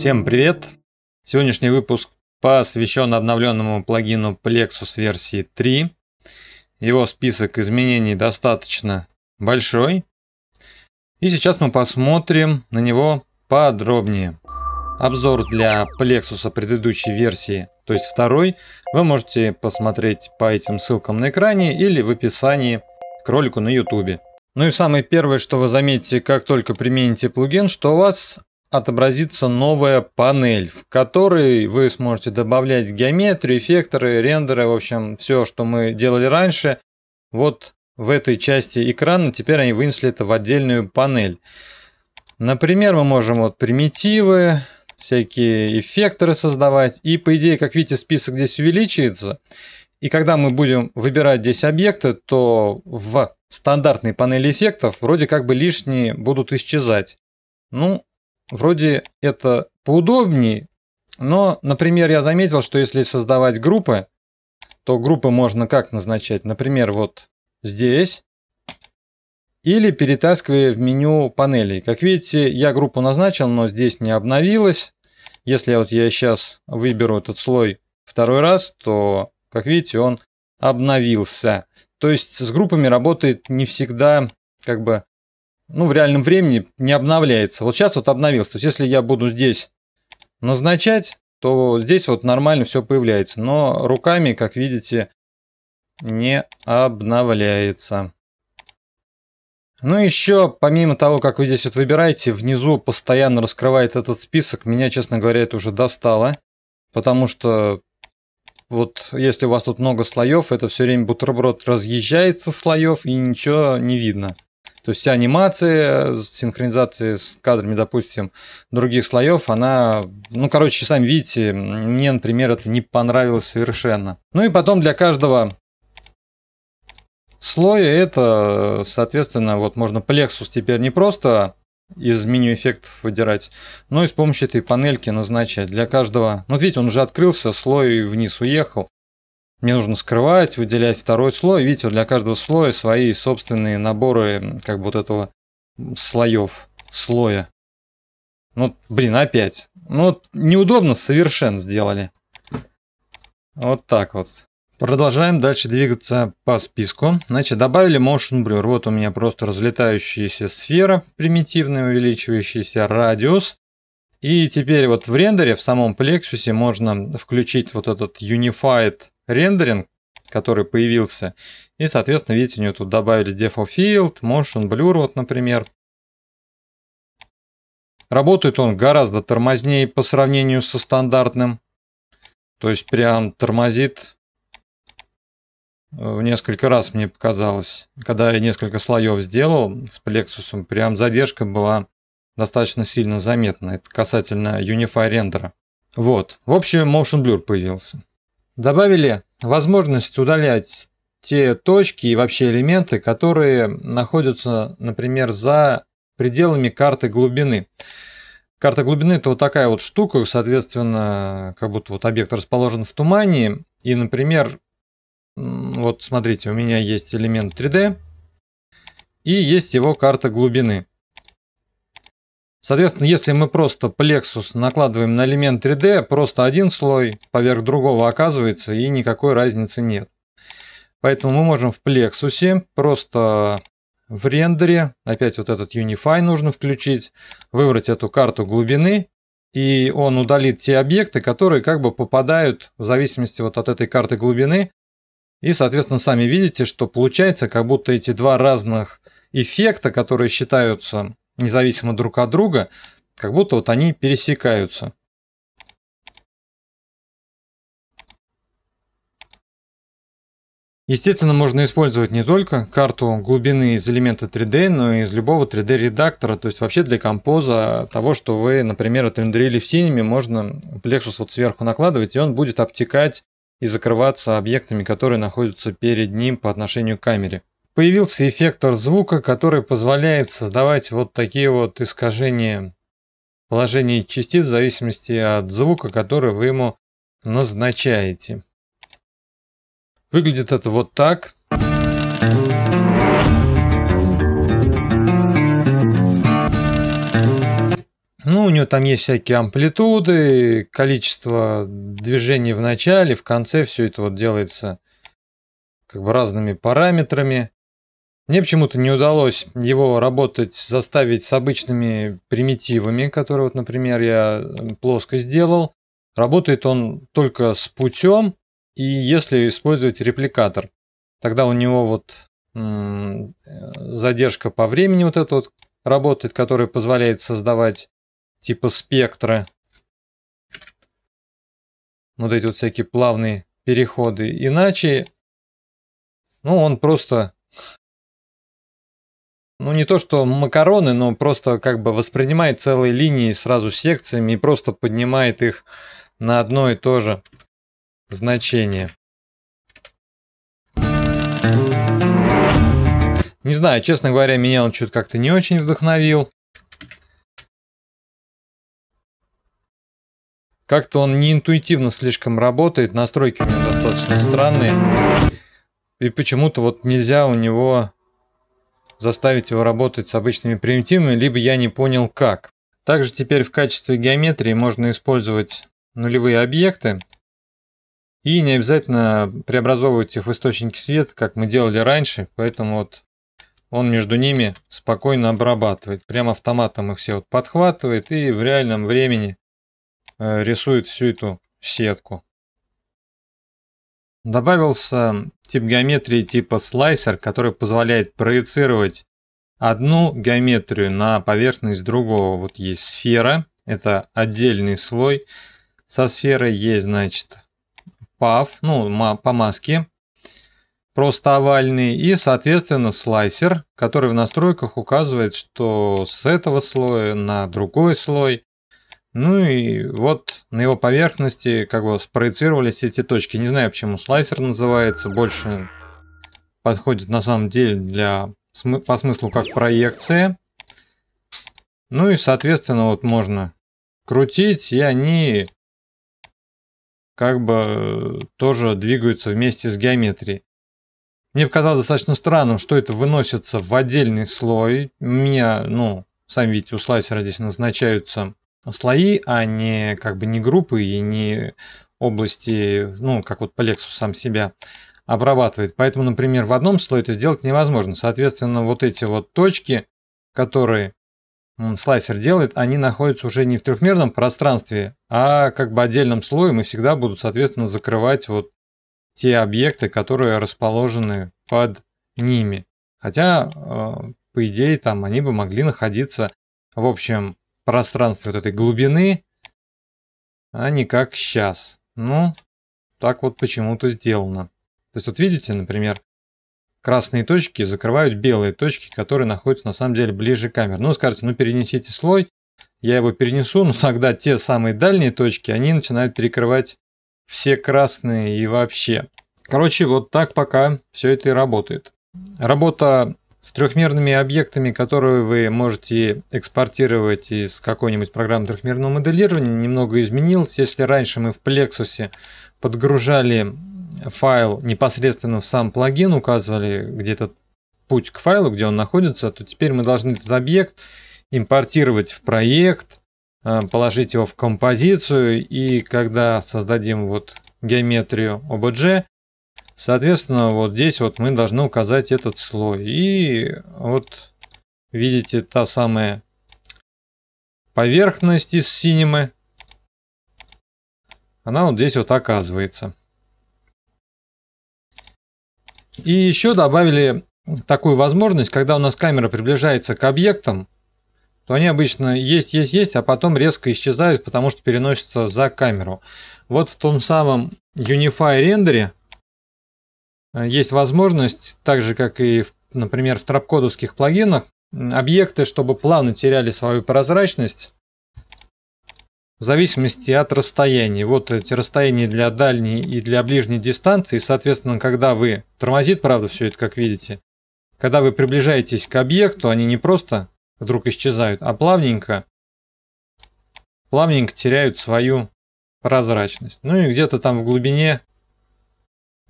Всем привет! Сегодняшний выпуск посвящен обновленному плагину Plexus версии 3. Его список изменений достаточно большой. И сейчас мы посмотрим на него подробнее. Обзор для Plexus предыдущей версии, то есть второй, вы можете посмотреть по этим ссылкам на экране или в описании к ролику на YouTube. Ну и самое первое, что вы заметите, как только примените плагин, что у вас отобразится новая панель, в которой вы сможете добавлять геометрию, эффекторы, рендеры, в общем, все, что мы делали раньше. Вот в этой части экрана теперь они вынесли это в отдельную панель. Например, мы можем вот примитивы, всякие эффекторы создавать. И по идее, как видите, список здесь увеличивается. И когда мы будем выбирать здесь объекты, то в стандартной панели эффектов вроде как бы лишние будут исчезать. Ну, Вроде это поудобнее, но, например, я заметил, что если создавать группы, то группы можно как назначать? Например, вот здесь. Или перетаскивая в меню панелей. Как видите, я группу назначил, но здесь не обновилась. Если вот я сейчас выберу этот слой второй раз, то, как видите, он обновился. То есть с группами работает не всегда как бы ну, в реальном времени не обновляется. Вот сейчас вот обновился. То есть, если я буду здесь назначать, то здесь вот нормально все появляется. Но руками, как видите, не обновляется. Ну еще, помимо того, как вы здесь вот выбираете, внизу постоянно раскрывает этот список. Меня, честно говоря, это уже достало. Потому что вот если у вас тут много слоев, это все время бутерброд разъезжается слоев и ничего не видно. То есть вся анимация, синхронизация с кадрами, допустим, других слоев, она, ну, короче, сами видите, мне, например, это не понравилось совершенно. Ну и потом для каждого слоя это, соответственно, вот можно плексус теперь не просто из меню эффектов выдирать, но и с помощью этой панельки назначать для каждого. Ну, вот видите, он уже открылся, слой вниз уехал. Мне нужно скрывать, выделять второй слой. Видите, для каждого слоя свои собственные наборы как бы вот этого слоев, слоя. Ну, блин, опять. Ну, вот неудобно совершенно сделали. Вот так вот. Продолжаем дальше двигаться по списку. Значит, добавили motion blur. Вот у меня просто разлетающаяся сфера, примитивная увеличивающаяся радиус. И теперь вот в рендере, в самом Plexus можно включить вот этот Unified Rendering, который появился. И, соответственно, видите, у него тут добавили Defo Field, Motion Blur, вот, например. Работает он гораздо тормознее по сравнению со стандартным. То есть прям тормозит в э, несколько раз мне показалось, когда я несколько слоев сделал с Plexus, прям задержка была достаточно сильно заметно. Это касательно Unify рендера. Вот. В общем, Motion Blur появился. Добавили возможность удалять те точки и вообще элементы, которые находятся, например, за пределами карты глубины. Карта глубины – это вот такая вот штука, соответственно, как будто вот объект расположен в тумане, и, например, вот смотрите, у меня есть элемент 3D, и есть его карта глубины. Соответственно, если мы просто плексус накладываем на элемент 3D, просто один слой поверх другого оказывается, и никакой разницы нет. Поэтому мы можем в Plexus просто в рендере, опять вот этот Unify нужно включить, выбрать эту карту глубины, и он удалит те объекты, которые как бы попадают в зависимости вот от этой карты глубины. И, соответственно, сами видите, что получается, как будто эти два разных эффекта, которые считаются независимо друг от друга, как будто вот они пересекаются. Естественно, можно использовать не только карту глубины из элемента 3D, но и из любого 3D-редактора. То есть вообще для композа того, что вы, например, отрендерили в синими, можно плексус вот сверху накладывать, и он будет обтекать и закрываться объектами, которые находятся перед ним по отношению к камере появился эффектор звука, который позволяет создавать вот такие вот искажения положений частиц в зависимости от звука, который вы ему назначаете. Выглядит это вот так. Ну, у него там есть всякие амплитуды, количество движений в начале, в конце все это вот делается как бы разными параметрами. Мне почему-то не удалось его работать, заставить с обычными примитивами, которые, вот, например, я э, плоско сделал. Работает он только с путем и если использовать репликатор. Тогда у него вот э, задержка по времени вот эта вот работает, которая позволяет создавать типа спектра. Вот эти вот всякие плавные переходы. Иначе, ну, он просто ну не то что макароны, но просто как бы воспринимает целые линии сразу секциями и просто поднимает их на одно и то же значение. Не знаю, честно говоря, меня он что-то как-то не очень вдохновил. Как-то он не интуитивно слишком работает, настройки у него достаточно странные. И почему-то вот нельзя у него заставить его работать с обычными примитивами, либо я не понял как. Также теперь в качестве геометрии можно использовать нулевые объекты и не обязательно преобразовывать их в источники света, как мы делали раньше, поэтому вот он между ними спокойно обрабатывает. Прям автоматом их все вот подхватывает и в реальном времени э, рисует всю эту сетку. Добавился тип геометрии типа слайсер, который позволяет проецировать одну геометрию на поверхность другого. Вот есть сфера, это отдельный слой. Со сферой есть, значит, паф, ну, по маске, просто овальный, и, соответственно, слайсер, который в настройках указывает, что с этого слоя на другой слой ну и вот на его поверхности как бы спроецировались эти точки. Не знаю, почему слайсер называется, больше подходит на самом деле для по смыслу как проекция. Ну и соответственно вот можно крутить, и они как бы тоже двигаются вместе с геометрией. Мне показалось достаточно странным, что это выносится в отдельный слой. У меня, ну, сами видите, у слайсера здесь назначаются слои, а не как бы не группы и не области, ну, как вот по Lexus сам себя обрабатывает. Поэтому, например, в одном слое это сделать невозможно. Соответственно, вот эти вот точки, которые слайсер делает, они находятся уже не в трехмерном пространстве, а как бы отдельном слое и всегда будут, соответственно, закрывать вот те объекты, которые расположены под ними. Хотя, э, по идее, там они бы могли находиться в общем пространстве вот этой глубины, а не как сейчас. Ну, так вот почему-то сделано. То есть вот видите, например, красные точки закрывают белые точки, которые находятся на самом деле ближе к камере. Ну, скажете, ну перенесите слой, я его перенесу, но тогда те самые дальние точки, они начинают перекрывать все красные и вообще. Короче, вот так пока все это и работает. Работа с трехмерными объектами, которые вы можете экспортировать из какой-нибудь программы трехмерного моделирования, немного изменилось. Если раньше мы в Plexus подгружали файл непосредственно в сам плагин, указывали где этот путь к файлу, где он находится, то теперь мы должны этот объект импортировать в проект, э, положить его в композицию, и когда создадим вот геометрию OBJ. Соответственно, вот здесь вот мы должны указать этот слой. И вот видите та самая поверхность из синемы. Она вот здесь вот оказывается. И еще добавили такую возможность, когда у нас камера приближается к объектам, то они обычно есть, есть, есть, а потом резко исчезают, потому что переносятся за камеру. Вот в том самом Unify рендере Э, есть возможность, так же как и, например, в трапкодовских плагинах, объекты, чтобы плавно теряли свою прозрачность, в зависимости от расстояния. Вот эти расстояния для дальней и для ближней дистанции, соответственно, когда вы, тормозит, правда, все это, как видите, когда вы приближаетесь к объекту, они не просто вдруг исчезают, а плавненько, плавненько теряют свою прозрачность. Ну и где-то там в глубине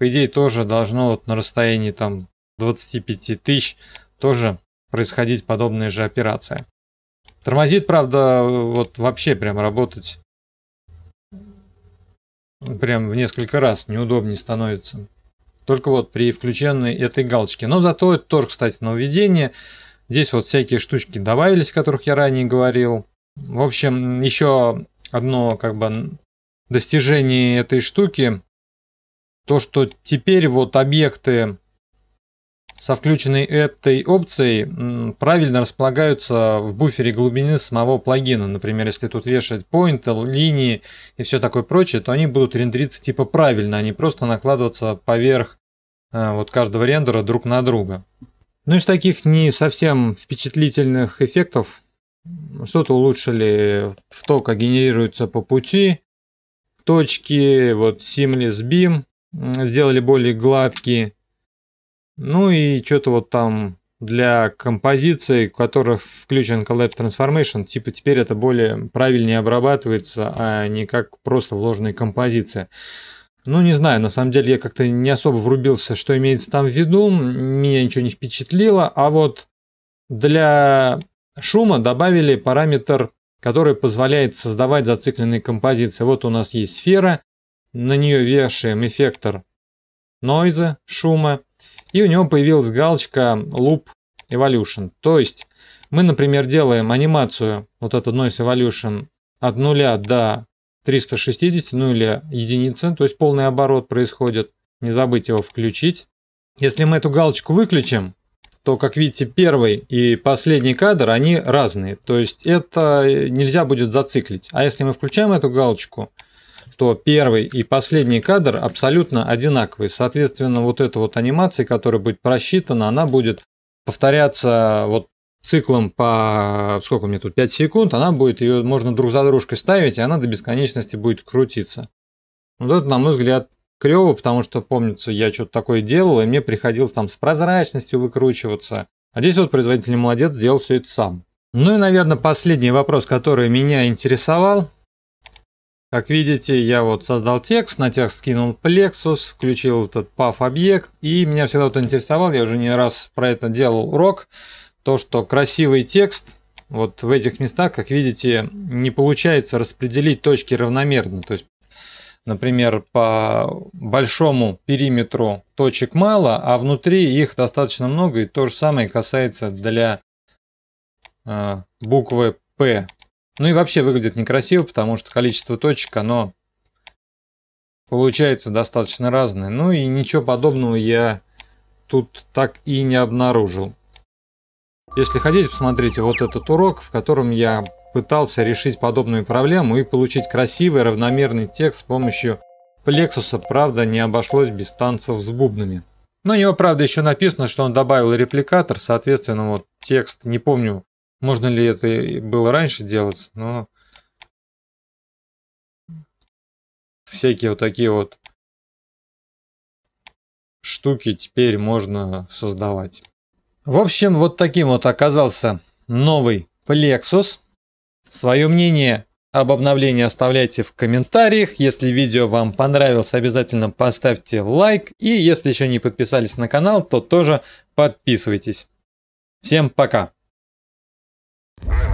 по идее, тоже должно вот на расстоянии там 25 тысяч тоже происходить подобная же операция. Тормозит, правда, вот вообще прям работать прям в несколько раз неудобнее становится. Только вот при включенной этой галочке. Но зато это тоже, кстати, нововведение. Здесь вот всякие штучки добавились, о которых я ранее говорил. В общем, еще одно как бы достижение этой штуки то, что теперь вот объекты со включенной этой опцией правильно располагаются в буфере глубины самого плагина. Например, если тут вешать поинтер, линии и все такое прочее, то они будут рендериться типа правильно, а не просто накладываться поверх э, вот каждого рендера друг на друга. Ну, из таких не совсем впечатлительных эффектов что-то улучшили в то, как генерируются по пути точки, вот Seamless Beam, сделали более гладкие. Ну и что-то вот там для композиций, в которых включен Collapse Transformation, типа теперь это более правильнее обрабатывается, а не как просто вложенная композиция. Ну, не знаю, на самом деле я как-то не особо врубился, что имеется там в виду, меня ничего не впечатлило, а вот для шума добавили параметр, который позволяет создавать зацикленные композиции. Вот у нас есть сфера, на нее вешаем эффектор нойза, шума, и у него появилась галочка Loop Evolution. То есть мы, например, делаем анимацию, вот эту Noise Evolution, от 0 до 360, ну или единицы, то есть полный оборот происходит. Не забыть его включить. Если мы эту галочку выключим, то, как видите, первый и последний кадр, они разные. То есть это нельзя будет зациклить. А если мы включаем эту галочку – что первый и последний кадр абсолютно одинаковые. Соответственно, вот эта вот анимация, которая будет просчитана, она будет повторяться вот циклом по, сколько мне тут, 5 секунд, она будет, ее можно друг за дружкой ставить, и она до бесконечности будет крутиться. Вот это, на мой взгляд, клево, потому что, помнится, я что-то такое делал, и мне приходилось там с прозрачностью выкручиваться. А здесь вот производитель молодец, сделал все это сам. Ну и, наверное, последний вопрос, который меня интересовал, как видите, я вот создал текст, на текст скинул Plexus, включил этот PAF объект, и меня всегда вот интересовал, я уже не раз про это делал урок, то, что красивый текст вот в этих местах, как видите, не получается распределить точки равномерно. То есть, например, по большому периметру точек мало, а внутри их достаточно много, и то же самое касается для э, буквы P ну и вообще выглядит некрасиво, потому что количество точек, оно получается достаточно разное. Ну и ничего подобного я тут так и не обнаружил. Если хотите, посмотрите вот этот урок, в котором я пытался решить подобную проблему и получить красивый равномерный текст с помощью Плексуса, правда, не обошлось без танцев с бубнами. Но у него, правда, еще написано, что он добавил репликатор, соответственно, вот текст, не помню, можно ли это было раньше делать, но всякие вот такие вот штуки теперь можно создавать. В общем, вот таким вот оказался новый Plexus. Свое мнение об обновлении оставляйте в комментариях. Если видео вам понравилось, обязательно поставьте лайк. И если еще не подписались на канал, то тоже подписывайтесь. Всем пока! Yeah.